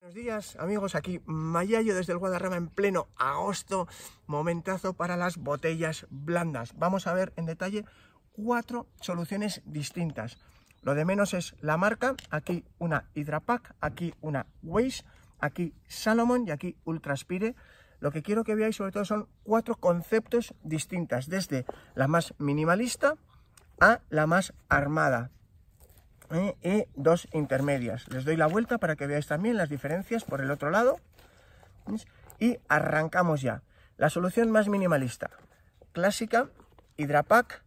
Buenos días amigos, aquí Mayayo desde el Guadarrama en pleno agosto, momentazo para las botellas blandas. Vamos a ver en detalle cuatro soluciones distintas. Lo de menos es la marca, aquí una Hydrapack, aquí una Waze, aquí Salomon y aquí Ultraspire. Lo que quiero que veáis sobre todo son cuatro conceptos distintas, desde la más minimalista a la más armada y e, e, dos intermedias. Les doy la vuelta para que veáis también las diferencias por el otro lado. Y arrancamos ya. La solución más minimalista, clásica, Hidrapack,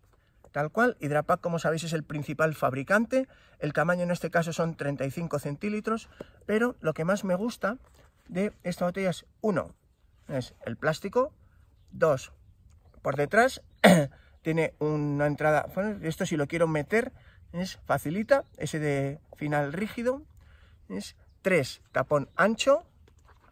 tal cual. Hidrapack, como sabéis, es el principal fabricante. El tamaño en este caso son 35 centímetros, pero lo que más me gusta de esta botella es, uno, es el plástico, dos, por detrás tiene una entrada, esto si lo quiero meter, ¿es? facilita, ese de final rígido, es 3, tapón ancho,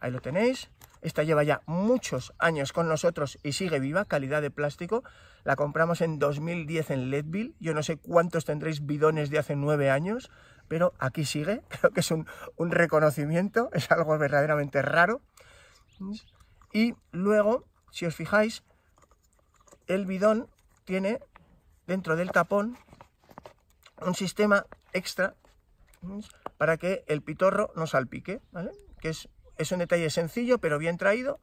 ahí lo tenéis, esta lleva ya muchos años con nosotros y sigue viva, calidad de plástico. La compramos en 2010 en Leadville. Yo no sé cuántos tendréis bidones de hace nueve años, pero aquí sigue. Creo que es un, un, reconocimiento, es algo verdaderamente raro. Y luego, si os fijáis, el bidón tiene dentro del tapón un sistema extra para que el pitorro no salpique, Que es, es un detalle sencillo, pero bien traído.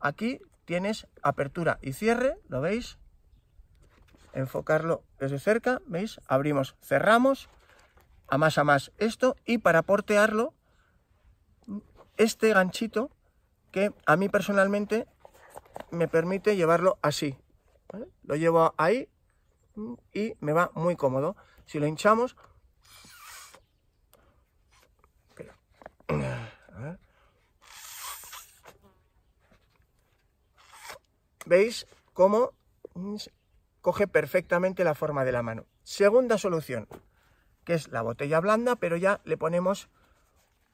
Aquí tienes apertura y cierre, ¿lo veis? Enfocarlo desde cerca, ¿veis? Abrimos, cerramos, a más a más esto, y para portearlo, este ganchito, que a mí personalmente me permite llevarlo así. Lo llevo ahí y me va muy cómodo. Si lo hinchamos... ¿Veis cómo coge perfectamente la forma de la mano? Segunda solución, que es la botella blanda, pero ya le ponemos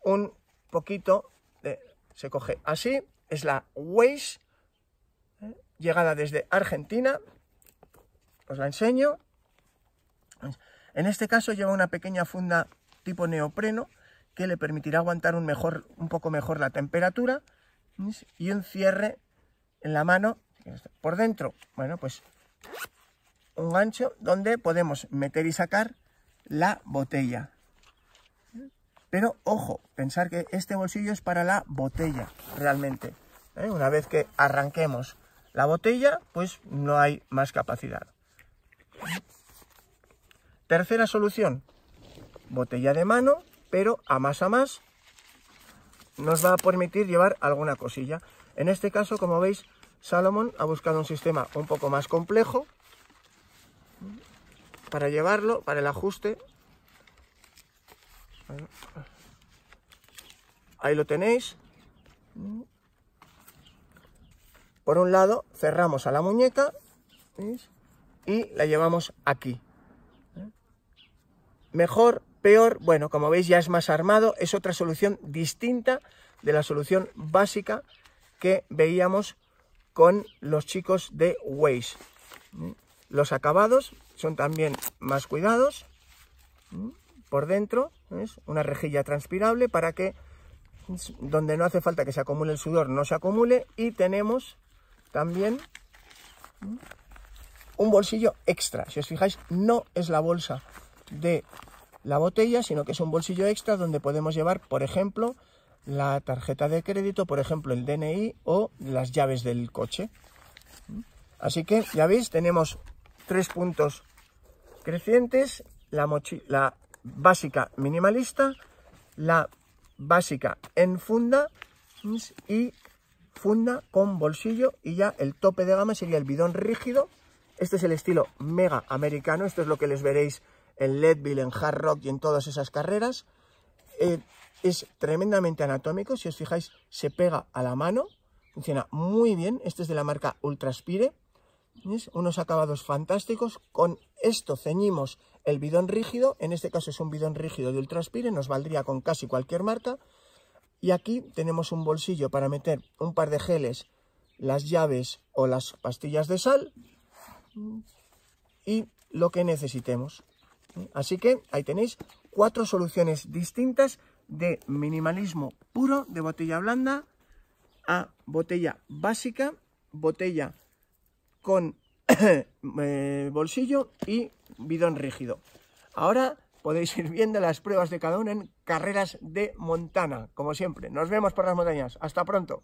un poquito de... Se coge así, es la Waze, ¿eh? llegada desde Argentina, os la enseño. En este caso lleva una pequeña funda tipo neopreno que le permitirá aguantar un, mejor, un poco mejor la temperatura y un cierre en la mano por dentro. Bueno, pues un gancho donde podemos meter y sacar la botella. Pero ojo, pensar que este bolsillo es para la botella realmente. ¿eh? Una vez que arranquemos la botella, pues no hay más capacidad. Tercera solución, botella de mano, pero a más a más nos va a permitir llevar alguna cosilla. En este caso, como veis, Salomon ha buscado un sistema un poco más complejo para llevarlo, para el ajuste. Ahí lo tenéis. Por un lado cerramos a la muñeca, y la llevamos aquí. Mejor, peor, bueno, como veis ya es más armado, es otra solución distinta de la solución básica que veíamos con los chicos de Waze. Los acabados son también más cuidados por dentro, es una rejilla transpirable para que donde no hace falta que se acumule el sudor no se acumule y tenemos también un bolsillo extra. Si os fijáis, no es la bolsa de la botella, sino que es un bolsillo extra donde podemos llevar, por ejemplo, la tarjeta de crédito, por ejemplo, el DNI o las llaves del coche. Así que, ya veis, tenemos tres puntos crecientes, la, básica minimalista, la básica en funda y funda con bolsillo y ya el tope de gama sería el bidón rígido este es el estilo mega americano, esto es lo que les veréis en Leadville, en Hard Rock y en todas esas carreras. Eh, es tremendamente anatómico, si os fijáis se pega a la mano, funciona muy bien, este es de la marca Ultraspire, unos acabados fantásticos, con esto ceñimos el bidón rígido, en este caso es un bidón rígido de Ultraspire, nos valdría con casi cualquier marca, y aquí tenemos un bolsillo para meter un par de geles, las llaves o las pastillas de sal, y lo que necesitemos. Así que ahí tenéis cuatro soluciones distintas de minimalismo puro de botella blanda a botella básica, botella con eh, bolsillo y bidón rígido. Ahora podéis ir viendo las pruebas de cada uno en carreras de Montana, como siempre. Nos vemos por las montañas. Hasta pronto.